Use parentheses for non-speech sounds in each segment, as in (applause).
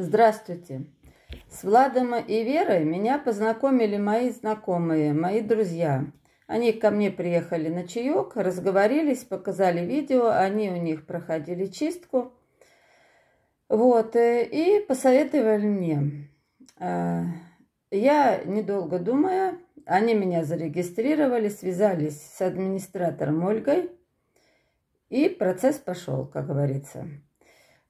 Здравствуйте! С Владом и Верой меня познакомили мои знакомые, мои друзья. Они ко мне приехали на чаек, разговорились, показали видео, они у них проходили чистку. Вот, э, и посоветовали мне. А, я, недолго думая, они меня зарегистрировали, связались с администратором Ольгой, и процесс пошел, как говорится.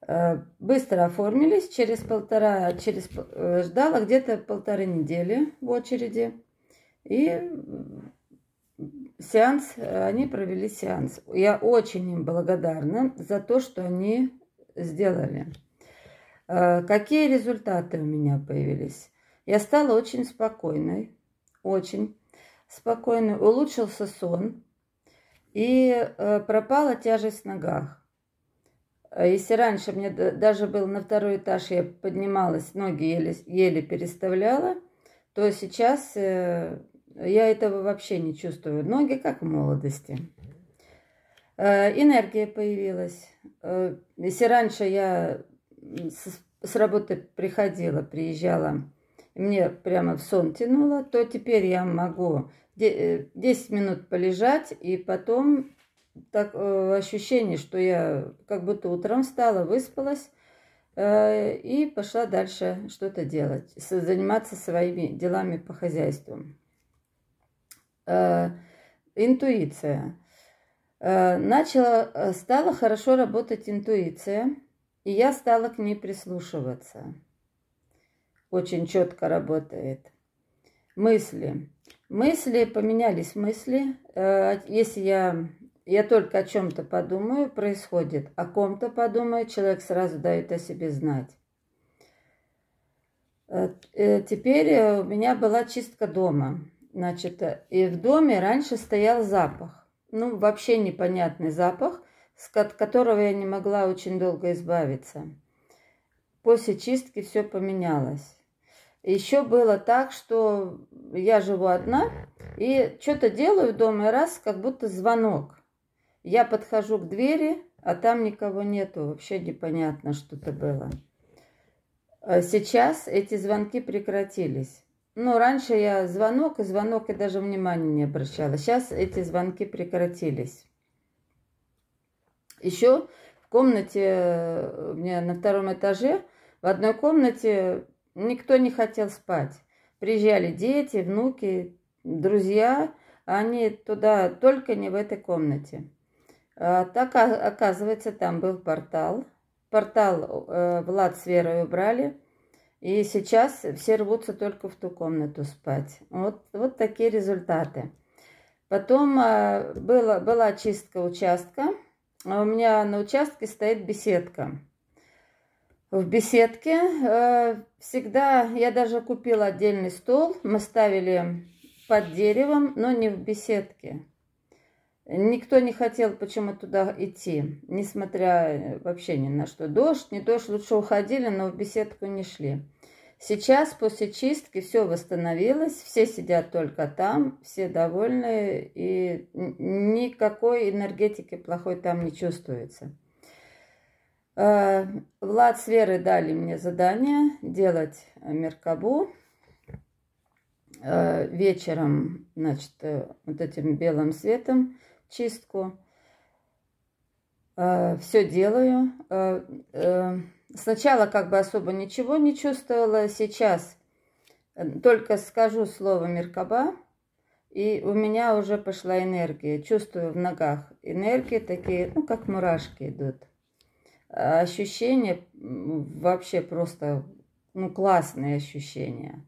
Э, быстро оформились, через полтора, через, э, ждала где-то полторы недели в очереди. И сеанс, они провели сеанс. Я очень им благодарна за то, что они сделали. Э, какие результаты у меня появились? Я стала очень спокойной, очень спокойной. Улучшился сон и пропала тяжесть в ногах. Э, если раньше мне даже был на второй этаж, я поднималась, ноги еле, еле переставляла, то сейчас э, я этого вообще не чувствую. Ноги как в молодости. Э, энергия появилась. Если раньше я с работы приходила, приезжала, мне прямо в сон тянуло, то теперь я могу 10 минут полежать и потом так, э, ощущение, что я как будто утром встала, выспалась э, и пошла дальше что-то делать, заниматься своими делами по хозяйству. Э, интуиция. Начала, стала хорошо работать интуиция, и я стала к ней прислушиваться. Очень четко работает. Мысли. Мысли, поменялись мысли. Если я я только о чем-то подумаю, происходит. О ком-то подумаю, человек сразу дает о себе знать. Э, э, теперь э, у меня была чистка дома. Значит, и в доме раньше стоял запах. Ну, вообще непонятный запах, от которого я не могла очень долго избавиться. После чистки все поменялось. Еще было так, что я живу одна и что-то делаю дома, и раз как будто звонок. Я подхожу к двери, а там никого нету. Вообще непонятно, что это было. А сейчас эти звонки прекратились. Ну, раньше я звонок и звонок, и даже внимания не обращала. Сейчас эти звонки прекратились. Еще в комнате, э, у меня на втором этаже, в одной комнате никто не хотел спать. Приезжали дети, внуки, друзья, а они туда только не в этой комнате. А, так, а, оказывается, там был портал. Портал э, Влад с Верой убрали. И сейчас все рвутся только в ту комнату спать. Вот, вот такие результаты. Потом а, была, была чистка участка. У меня на участке стоит беседка. В беседке э, всегда я даже купила отдельный стол. Мы ставили под деревом, но не в беседке. Никто не хотел почему-то туда идти, несмотря э, вообще ни на что. Дождь, не дождь, лучше уходили, но в беседку не шли. Сейчас после чистки все восстановилось, все сидят только там, все довольны, и никакой энергетики плохой там не чувствуется. Э, Влад с Верой дали мне задание делать меркабу. Э, вечером, значит, вот этим белым светом чистку. Э, все делаю. Э, э, сначала как бы особо ничего не чувствовала. Сейчас э, только скажу слово Меркаба, и у меня уже пошла энергия. Чувствую в ногах энергии такие, ну, как мурашки идут. А ощущения вообще просто, ну, классные ощущения.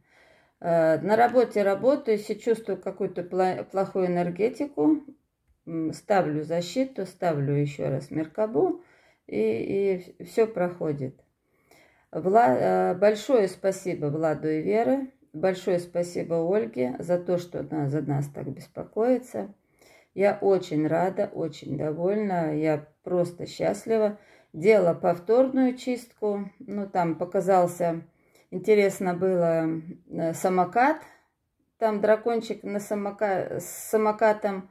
Э, на работе работаю, если чувствую какую-то плохую энергетику, ставлю защиту, ставлю еще раз меркабу, и, и все проходит. Вла... Э, большое спасибо Владу и Вере, большое спасибо Ольге за то, что она за нас так беспокоится. Я очень рада, очень довольна, я просто счастлива. Делала повторную чистку, ну там показался, интересно было, э, самокат. Там дракончик на самока... с самокатом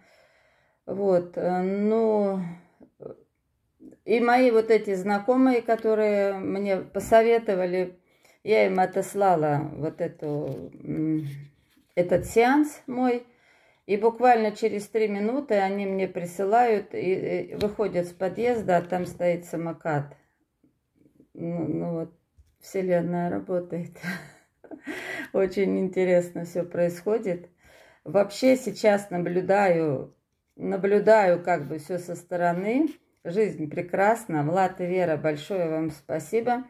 вот, э, ну и мои вот эти знакомые, которые мне посоветовали, я им отослала вот эту, этот сеанс мой. И буквально через три минуты они мне присылают и, и выходят с подъезда, а там стоит самокат. Ну, ну вот, вселенная работает. (laughs) Очень интересно все происходит. Вообще сейчас наблюдаю наблюдаю как бы все со стороны. Жизнь прекрасна. Влад и Вера, большое вам спасибо.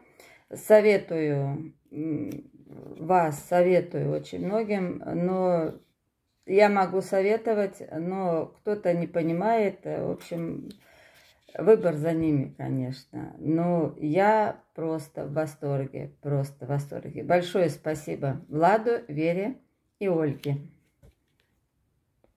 Советую вас, советую очень многим, но я могу советовать, но кто-то не понимает. Э, в общем, выбор за ними, конечно. Но я просто в восторге, просто в восторге. Большое спасибо Владу, Вере и Ольге.